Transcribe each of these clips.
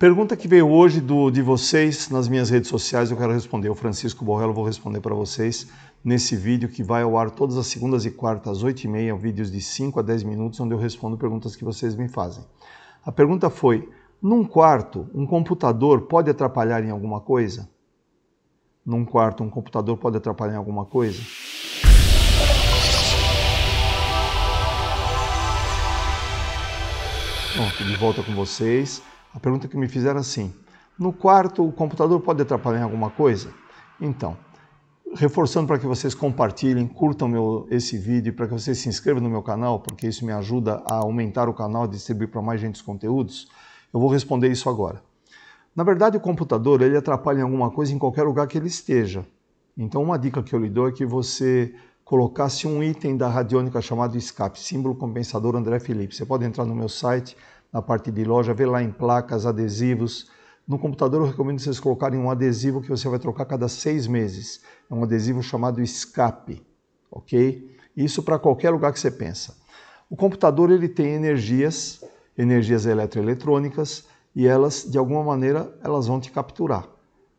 Pergunta que veio hoje do, de vocês nas minhas redes sociais, eu quero responder. O Francisco Borrello vou responder para vocês nesse vídeo que vai ao ar todas as segundas e quartas, às 8h30, vídeos de 5 a 10 minutos, onde eu respondo perguntas que vocês me fazem. A pergunta foi: num quarto, um computador pode atrapalhar em alguma coisa? Num quarto, um computador pode atrapalhar em alguma coisa? Pronto, de volta com vocês. A pergunta que me fizeram é assim: no quarto o computador pode atrapalhar alguma coisa? Então, reforçando para que vocês compartilhem, curtam meu, esse vídeo, para que vocês se inscrevam no meu canal, porque isso me ajuda a aumentar o canal e distribuir para mais gente os conteúdos. Eu vou responder isso agora. Na verdade, o computador ele atrapalha em alguma coisa em qualquer lugar que ele esteja. Então, uma dica que eu lhe dou é que você colocasse um item da radiônica chamado escape, símbolo compensador André Felipe. Você pode entrar no meu site na parte de loja, vê lá em placas, adesivos. No computador, eu recomendo vocês colocarem um adesivo que você vai trocar cada seis meses. É um adesivo chamado escape, ok? Isso para qualquer lugar que você pensa. O computador ele tem energias, energias eletroeletrônicas, e elas, de alguma maneira, elas vão te capturar.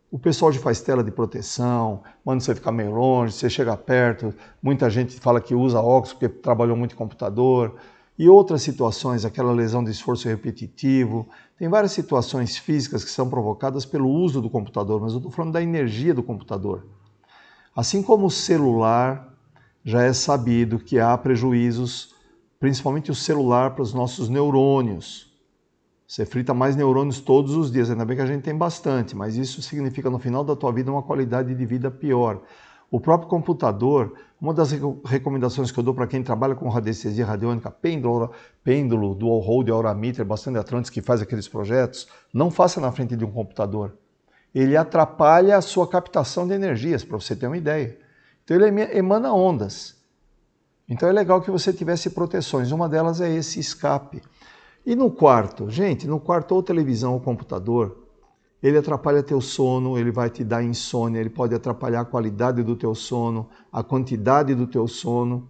O pessoal já faz tela de proteção, manda você ficar meio longe, você chega perto. Muita gente fala que usa óculos porque trabalhou muito em computador e outras situações, aquela lesão de esforço repetitivo. Tem várias situações físicas que são provocadas pelo uso do computador, mas eu estou falando da energia do computador. Assim como o celular, já é sabido que há prejuízos, principalmente o celular, para os nossos neurônios. Você frita mais neurônios todos os dias, ainda bem que a gente tem bastante, mas isso significa no final da tua vida uma qualidade de vida pior. O próprio computador, uma das recomendações que eu dou para quem trabalha com radiestesia radiônica, pêndulo, pêndulo dual hold, aurameter, bastante atlantes que faz aqueles projetos, não faça na frente de um computador. Ele atrapalha a sua captação de energias, para você ter uma ideia. Então ele emana ondas. Então é legal que você tivesse proteções. Uma delas é esse escape. E no quarto, gente, no quarto ou televisão ou computador, ele atrapalha teu sono, ele vai te dar insônia, ele pode atrapalhar a qualidade do teu sono, a quantidade do teu sono.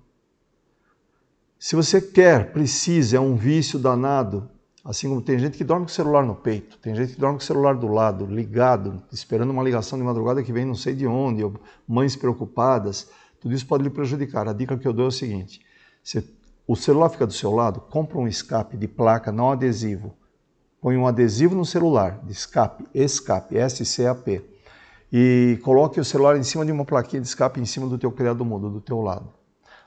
Se você quer, precisa, é um vício danado, assim como tem gente que dorme com o celular no peito, tem gente que dorme com o celular do lado, ligado, esperando uma ligação de madrugada que vem não sei de onde, mães preocupadas, tudo isso pode lhe prejudicar. A dica que eu dou é o seguinte: se o celular fica do seu lado, compra um escape de placa não adesivo põe um adesivo no celular, de escape, escape, S-C-A-P, e coloque o celular em cima de uma plaquinha de escape em cima do teu criado mundo, do teu lado.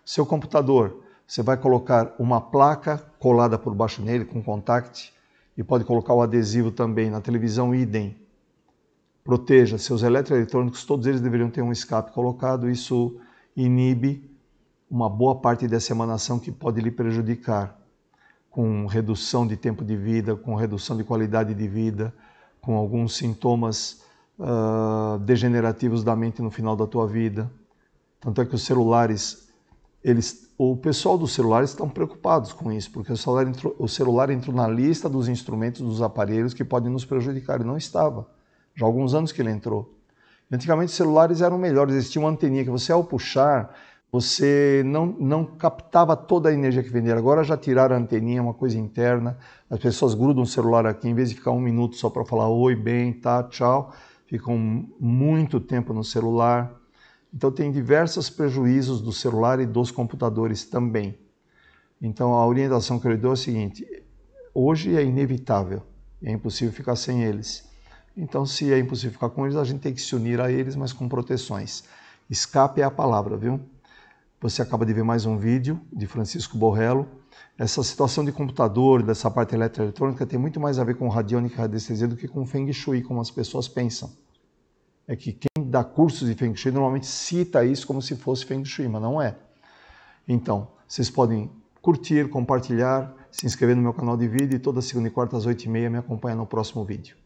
Seu computador, você vai colocar uma placa colada por baixo nele com contact e pode colocar o adesivo também na televisão idem. Proteja seus eletroeletrônicos, todos eles deveriam ter um escape colocado, isso inibe uma boa parte dessa emanação que pode lhe prejudicar com redução de tempo de vida, com redução de qualidade de vida, com alguns sintomas uh, degenerativos da mente no final da tua vida. Tanto é que os celulares, eles, o pessoal dos celulares estão preocupados com isso, porque o celular, entrou, o celular entrou na lista dos instrumentos, dos aparelhos que podem nos prejudicar, e não estava. Já há alguns anos que ele entrou. Antigamente os celulares eram melhores, existia uma anteninha que você ao puxar, você não, não captava toda a energia que vendia. Agora já tiraram a anteninha, é uma coisa interna. As pessoas grudam o celular aqui, em vez de ficar um minuto só para falar oi, bem, tá, tchau, ficam muito tempo no celular. Então tem diversos prejuízos do celular e dos computadores também. Então a orientação que eu lhe dou é a seguinte: hoje é inevitável, é impossível ficar sem eles. Então, se é impossível ficar com eles, a gente tem que se unir a eles, mas com proteções. Escape é a palavra, viu? Você acaba de ver mais um vídeo de Francisco Borrello. Essa situação de computador, dessa parte eletroeletrônica, tem muito mais a ver com radiônica e radiestesia do que com Feng Shui, como as pessoas pensam. É que quem dá cursos de Feng Shui normalmente cita isso como se fosse Feng Shui, mas não é. Então, vocês podem curtir, compartilhar, se inscrever no meu canal de vídeo e toda segunda e quarta às 8h30 me acompanha no próximo vídeo.